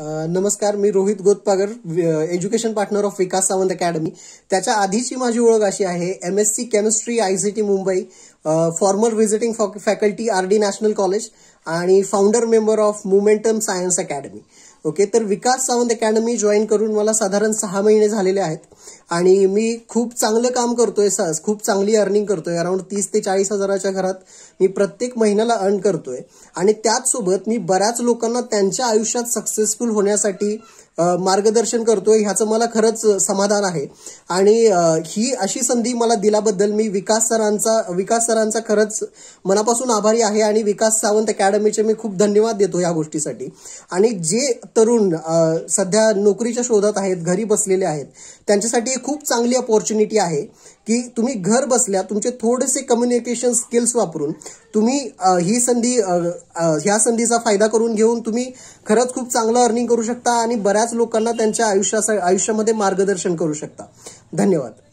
नमस्कार मी Rohit Gotpagar education partner of Vikas Sawant academy त्याच्या आधीची माझी ओळख अशी आहे M S C chemistry I C T Mumbai former visiting faculty R D national college आणि founder member of momentum science academy okay तर विकास सावंत अकॅडमी जॉईन करून मला साधारण सहा महिने झालेले आहेत आणि मी खूप चांगलं काम करतोय सहज खूप चांगली अर्निंग करतोय अराउंड तीस ते चाळीस हजाराच्या घरात मी प्रत्येक महिन्याला अर्न करतोय आणि त्याचसोबत मी बऱ्याच लोकांना त्यांच्या आयुष्यात सक्सेसफुल होण्यासाठी मार्गदर्शन करतोय ह्याचं मला खरंच समाधान आहे आणि ही अशी संधी मला दिल्याबद्दल मी विकास सरांचा विकास सरांचा खरंच मनापासून आभारी आहे आणि विकास सावंत अकॅडमीचे मी खूप धन्यवाद देतो या गोष्टीसाठी आणि जे तरुण सध्या नोकरीच्या शोधात आहेत घरी बसलेले आहेत त्यांच्यासाठी खूप चांगली अपॉर्च्युनिटी आहे की तुम्ही घर बसल्या तुमचे थोडेसे कम्युनिकेशन स्किल्स वापरून तुम्ही ही संधी ह्या संधीचा फायदा करून घेऊन तुम्ही खरंच खूप चांगलं अर्निंग करू शकता आणि बऱ्याच लोकांना त्यांच्या आयुष्या आयुष्यामध्ये मार्गदर्शन करू शकता धन्यवाद